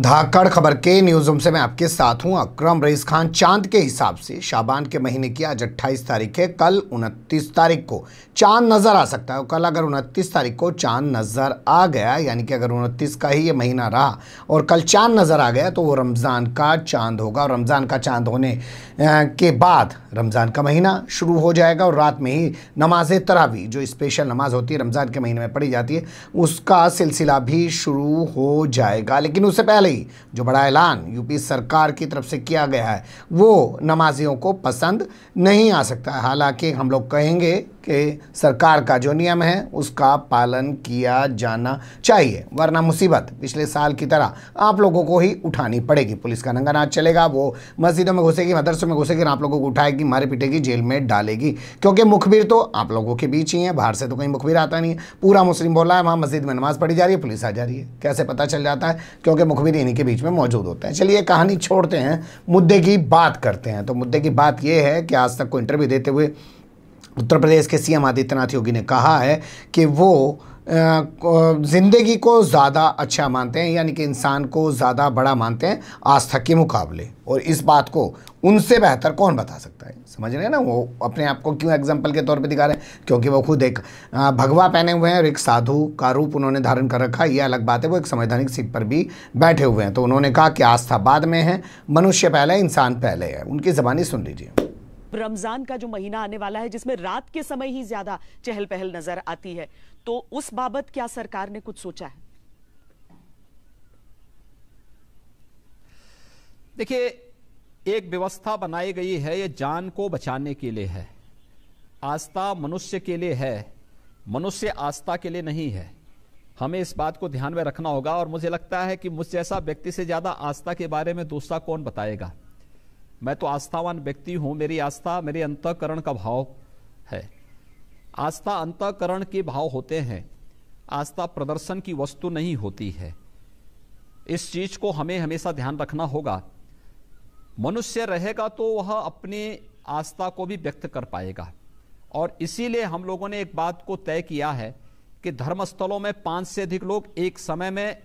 धाकड़ खबर के news room से मैं आपके साथ हूं अक्रम रईस खान चांद के हिसाब से शाबान के महीने की आज 28 तारीख है कल 29 तारीख को चांद नज़र आ सकता है कल अगर 29 तारीख को चांद नज़र आ गया यानी कि अगर 29 का ही ये महीना रहा और कल चांद नज़र आ गया तो वो रमज़ान का चांद होगा और रमज़ान का चांद होने के बाद रमज़ान का महीना शुरू हो जाएगा और रात में ही नमाज तरावी जो स्पेशल नमाज होती है रमज़ान के महीने में पढ़ी जाती है उसका सिलसिला भी शुरू हो जाएगा लेकिन उससे पहले गई जो बड़ा ऐलान यूपी सरकार की तरफ से किया गया है वो नमाजियों को पसंद नहीं आ सकता हालांकि हम लोग कहेंगे के सरकार का जो नियम है उसका पालन किया जाना चाहिए वरना मुसीबत पिछले साल की तरह आप लोगों को ही उठानी पड़ेगी पुलिस का नंगा नाच चलेगा वो मस्जिदों में घुसेगी मदरसों में घुसेगी आप लोगों को उठाएगी मारे पीटेगी जेल में डालेगी क्योंकि मुखबिर तो आप लोगों के बीच ही है बाहर से तो कहीं मुखबिर आता नहीं है पूरा मुस्लिम बोला है वहाँ मस्जिद में नमाज पढ़ी जा रही है पुलिस आ जा रही है कैसे पता चल जाता है क्योंकि मुखबिर इन्हीं के बीच में मौजूद होते हैं चलिए कहानी छोड़ते हैं मुद्दे की बात करते हैं तो मुद्दे की बात यह है कि आज तक को इंटरव्यू देते हुए उत्तर प्रदेश के सीएम आदित्यनाथ योगी ने कहा है कि वो ज़िंदगी को ज़्यादा अच्छा मानते हैं यानी कि इंसान को ज़्यादा बड़ा मानते हैं आस्था के मुकाबले और इस बात को उनसे बेहतर कौन बता सकता है समझ रहे हैं ना वो अपने आप को क्यों एग्जाम्पल के तौर पे दिखा रहे हैं क्योंकि वो खुद एक भगवा पहने हुए हैं और एक साधु का रूप उन्होंने धारण कर रखा है ये अलग बात है वो एक संवैधानिक सीट पर भी बैठे हुए हैं तो उन्होंने कहा कि आस्था बाद में है मनुष्य पहले इंसान पहले है उनकी ज़बानी सुन लीजिए रमजान का जो महीना आने वाला है जिसमें रात के समय ही ज्यादा चहल पहल नजर आती है तो उस बाबत क्या सरकार ने कुछ सोचा है देखिए एक व्यवस्था बनाई गई है ये जान को बचाने के लिए है आस्था मनुष्य के लिए है मनुष्य आस्था के लिए नहीं है हमें इस बात को ध्यान में रखना होगा और मुझे लगता है कि मुझ जैसा व्यक्ति से ज़्यादा आस्था के बारे में दूसरा कौन बताएगा मैं तो आस्थावान व्यक्ति हूँ मेरी आस्था मेरे अंतकरण का भाव है आस्था अंतकरण के भाव होते हैं आस्था प्रदर्शन की वस्तु नहीं होती है इस चीज को हमें हमेशा ध्यान रखना होगा मनुष्य रहेगा तो वह अपनी आस्था को भी व्यक्त कर पाएगा और इसीलिए हम लोगों ने एक बात को तय किया है कि धर्मस्थलों में पाँच से अधिक लोग एक समय में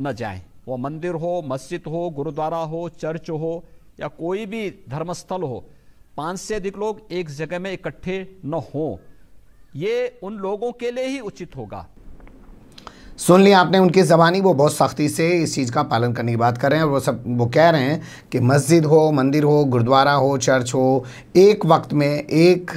न जाएं। वह मंदिर हो मस्जिद हो गुरुद्वारा हो चर्च हो या कोई भी धर्मस्थल हो पांच से अधिक लोग एक जगह में इकट्ठे न हों ये उन लोगों के लिए ही उचित होगा सुन लिया आपने उनकी ज़बानी वो बहुत सख्ती से इस चीज़ का पालन करने की बात कर रहे हैं और वो सब वो कह रहे हैं कि मस्जिद हो मंदिर हो गुरुद्वारा हो चर्च हो एक वक्त में एक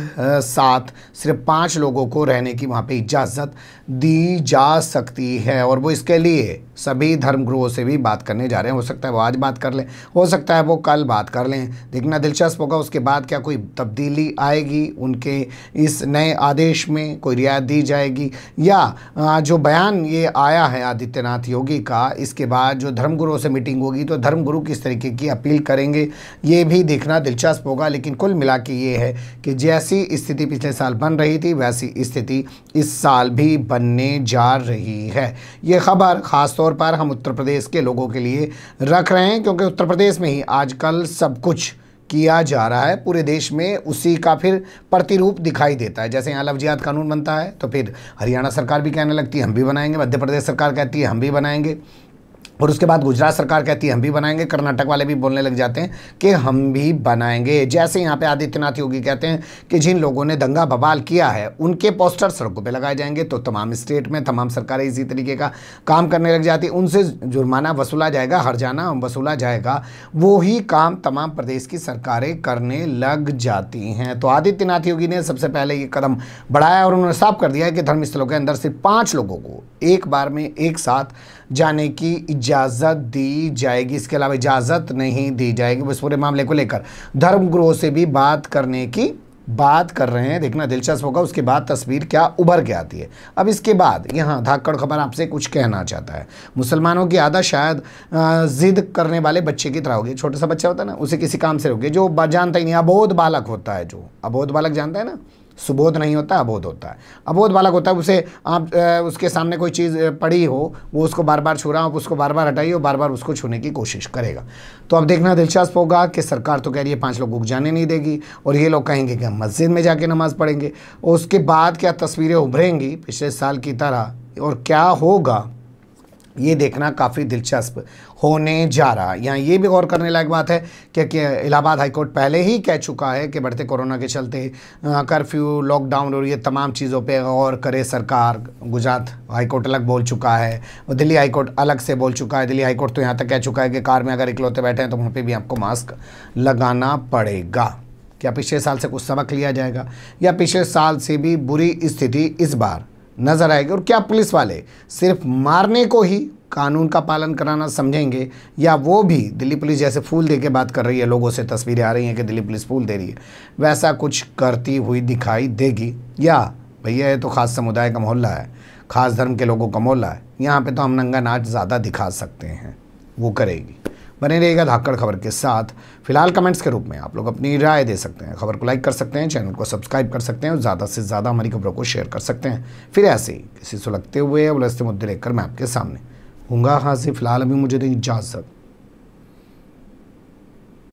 साथ सिर्फ पाँच लोगों को रहने की वहाँ पे इजाज़त दी जा सकती है और वो इसके लिए सभी धर्मगुरुओं से भी बात करने जा रहे हैं हो सकता है वो आज बात कर लें हो सकता है वो कल बात कर लें देखना दिलचस्प होगा उसके बाद क्या कोई तब्दीली आएगी उनके इस नए आदेश में कोई रियायत दी जाएगी या जो बयान ये आया है आदित्यनाथ योगी का इसके बाद जो धर्मगुरुओं से मीटिंग होगी तो धर्मगुरु किस तरीके की अपील करेंगे ये भी देखना दिलचस्प होगा लेकिन कुल मिला के ये है कि जैसी स्थिति पिछले साल बन रही थी वैसी स्थिति इस साल भी बनने जा रही है ये खबर ख़ासतौर पर हम उत्तर प्रदेश के लोगों के लिए रख रहे हैं क्योंकि उत्तर प्रदेश में ही आजकल सब कुछ किया जा रहा है पूरे देश में उसी का फिर प्रतिरूप दिखाई देता है जैसे यहाँ लफ्जियात कानून बनता है तो फिर हरियाणा सरकार भी कहने लगती है हम भी बनाएंगे मध्य प्रदेश सरकार कहती है हम भी बनाएंगे और उसके बाद गुजरात सरकार कहती है हम भी बनाएंगे कर्नाटक वाले भी बोलने लग जाते हैं कि हम भी बनाएंगे जैसे यहाँ पे आदित्यनाथ योगी कहते हैं कि जिन लोगों ने दंगा बवाल किया है उनके पोस्टर सड़कों पे लगाए जाएंगे तो तमाम स्टेट में तमाम सरकारें इसी तरीके का काम करने लग जाती है उनसे जुर्माना वसूला जाएगा हरजाना वसूला जाएगा वो काम तमाम प्रदेश की सरकारें करने लग जाती हैं तो आदित्यनाथ योगी ने सबसे पहले ये कदम बढ़ाया और उन्होंने साफ कर दिया कि धर्मस्थलों के अंदर सिर्फ पाँच लोगों को एक बार में एक साथ जाने की इजाज़त दी जाएगी इसके अलावा इजाज़त नहीं दी जाएगी बस पूरे मामले को लेकर धर्मगुरुओं से भी बात करने की बात कर रहे हैं देखना दिलचस्प होगा उसके बाद तस्वीर क्या उभर के आती है अब इसके बाद यहाँ धाकड़ खबर आपसे कुछ कहना चाहता है मुसलमानों की आदत शायद ज़िद करने वाले बच्चे की तरह होगी छोटा सा बच्चा होता है ना उसे किसी काम से रोके जो जानता ही नहीं अबोध बालक होता है जो अबोध बालक जानता है ना सुबोध नहीं होता अबोध होता है अबोध बालक होता है उसे आप उसके सामने कोई चीज़ पड़ी हो वो उसको बार बार छू रहा हो उसको बार बार हटाइए बार बार उसको छूने की कोशिश करेगा तो अब देखना दिलचस्प होगा कि सरकार तो कह रही है पाँच लोग को जाने नहीं देगी और ये लोग कहेंगे कि हम मस्जिद में जाके नमाज़ पढ़ेंगे उसके बाद क्या तस्वीरें उभरेंगी पिछले साल की तरह और क्या होगा ये देखना काफ़ी दिलचस्प होने जा रहा है यहाँ ये भी गौर करने लायक बात है कि, इलाहाबाद हाईकोर्ट पहले ही कह चुका है कि बढ़ते कोरोना के चलते कर्फ्यू लॉकडाउन और ये तमाम चीज़ों पे गौर करे सरकार गुजरात हाईकोर्ट अलग बोल चुका है और दिल्ली हाईकोर्ट अलग से बोल चुका है दिल्ली हाईकोर्ट तो यहाँ तक कह चुका है कि कार में अगर इकलौते बैठे हैं तो वहाँ पर भी आपको मास्क लगाना पड़ेगा क्या पिछले साल से कुछ सबक लिया जाएगा या पिछले साल से भी बुरी स्थिति इस बार नज़र आएगी और क्या पुलिस वाले सिर्फ मारने को ही कानून का पालन कराना समझेंगे या वो भी दिल्ली पुलिस जैसे फूल दे के बात कर रही है लोगों से तस्वीरें आ रही हैं कि दिल्ली पुलिस फूल दे रही है वैसा कुछ करती हुई दिखाई देगी या भैया ये तो खास समुदाय का मोहल्ला है खास धर्म के लोगों का मोहल्ला है यहाँ पे तो हम नंगा नाच ज़्यादा दिखा सकते हैं वो करेगी बने रहेगा धाकड़ खबर के साथ फिलहाल कमेंट्स के रूप में आप लोग अपनी राय दे सकते हैं खबर को लाइक कर सकते हैं चैनल को सब्सक्राइब कर सकते हैं और ज़्यादा से ज़्यादा हमारी खबरों को शेयर कर सकते हैं फिर ऐसे ही किसी सुलगते हुए या उलझते मुद्दे लेकर मैं आपके सामने हूँगा से फिलहाल अभी मुझे इजाज़त